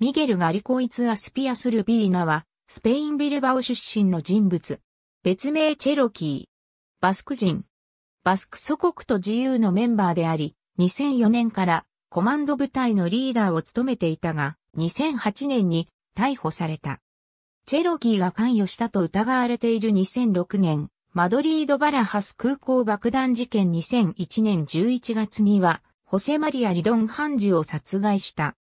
ミゲル・ガリコイツ・アスピアス・ルビーナは、スペイン・ビルバオ出身の人物。別名チェロキー。バスク人。バスク祖国と自由のメンバーであり、2004年からコマンド部隊のリーダーを務めていたが、2008年に逮捕された。チェロキーが関与したと疑われている2006年、マドリード・バラハス空港爆弾事件2001年11月には、ホセマリア・リドン・ハンジを殺害した。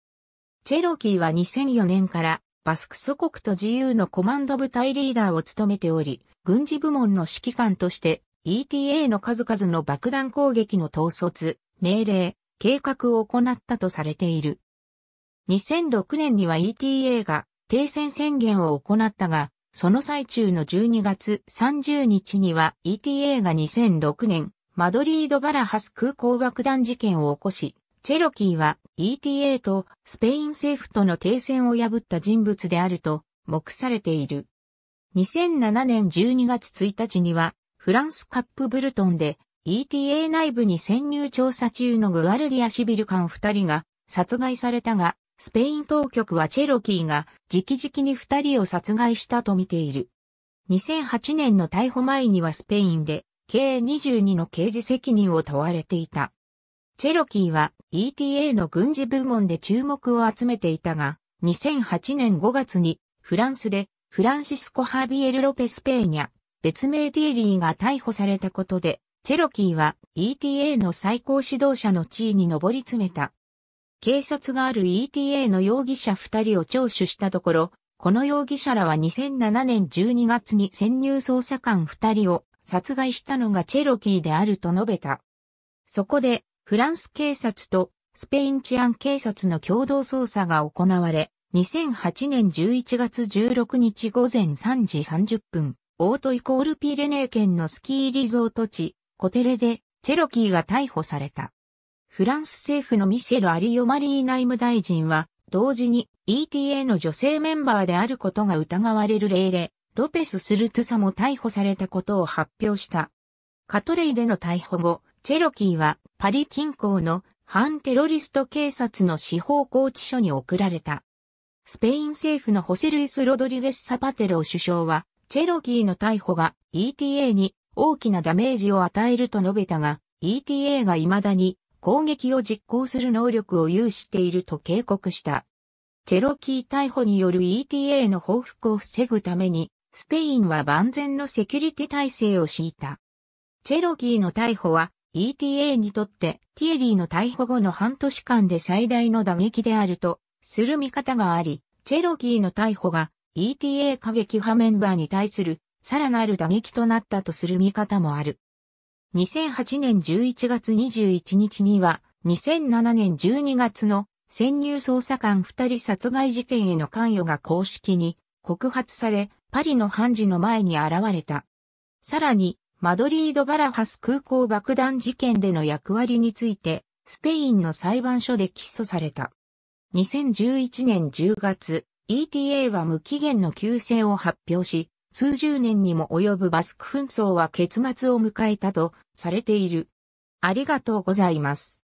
チェロキーは2004年からバスク祖国と自由のコマンド部隊リーダーを務めており、軍事部門の指揮官として ETA の数々の爆弾攻撃の統率、命令、計画を行ったとされている。2006年には ETA が停戦宣言を行ったが、その最中の12月30日には ETA が2006年マドリード・バラハス空港爆弾事件を起こし、チェロキーは ETA とスペイン政府との停戦を破った人物であると目されている。2007年12月1日にはフランスカップブルトンで ETA 内部に潜入調査中のグアルディアシビル官2人が殺害されたが、スペイン当局はチェロキーが直々に2人を殺害したとみている。2008年の逮捕前にはスペインで計22の刑事責任を問われていた。チェロキーは ETA の軍事部門で注目を集めていたが、2008年5月にフランスでフランシスコ・ハービエル・ロペス・ペーニャ、別名ティーリーが逮捕されたことで、チェロキーは ETA の最高指導者の地位に上り詰めた。警察がある ETA の容疑者2人を聴取したところ、この容疑者らは2007年12月に潜入捜査官2人を殺害したのがチェロキーであると述べた。そこでフランス警察とスペイン治安警察の共同捜査が行われ、2008年11月16日午前3時30分、オートイコールピレネー県のスキーリゾート地、コテレで、チェロキーが逮捕された。フランス政府のミシェル・アリオマリー内務大臣は、同時に ETA の女性メンバーであることが疑われるレイレ、ロペス・スルトゥサも逮捕されたことを発表した。カトレイでの逮捕後、チェロキーはパリ近郊の反テロリスト警察の司法拘置所に送られた。スペイン政府のホセルイス・ロドリゲス・サパテロ首相は、チェロキーの逮捕が ETA に大きなダメージを与えると述べたが、ETA が未だに攻撃を実行する能力を有していると警告した。チェロキー逮捕による ETA の報復を防ぐために、スペインは万全のセキュリティ体制を敷いた。チェロキーの逮捕は ETA にとってティエリーの逮捕後の半年間で最大の打撃であるとする見方があり、チェロキーの逮捕が ETA 過激派メンバーに対するさらなる打撃となったとする見方もある。2008年11月21日には2007年12月の潜入捜査官2人殺害事件への関与が公式に告発され、パリの判事の前に現れた。さらに、マドリード・バラハス空港爆弾事件での役割について、スペインの裁判所で起訴された。2011年10月、ETA は無期限の休戦を発表し、数十年にも及ぶバスク紛争は結末を迎えたとされている。ありがとうございます。